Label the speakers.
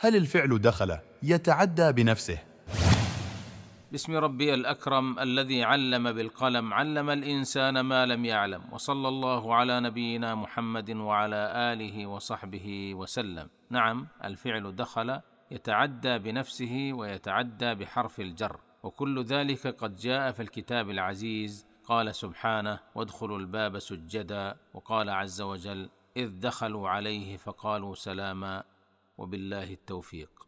Speaker 1: هل الفعل دخل يتعدى بنفسه
Speaker 2: بسم ربي الاكرم الذي علم بالقلم علم الانسان ما لم يعلم وصلى الله على نبينا محمد وعلى اله وصحبه وسلم نعم الفعل دخل يتعدى بنفسه ويتعدى بحرف الجر وكل ذلك قد جاء في الكتاب العزيز قال سبحانه وادخلوا الباب سجدا وقال عز وجل اذ دخلوا عليه فقالوا سلاما وبالله التوفيق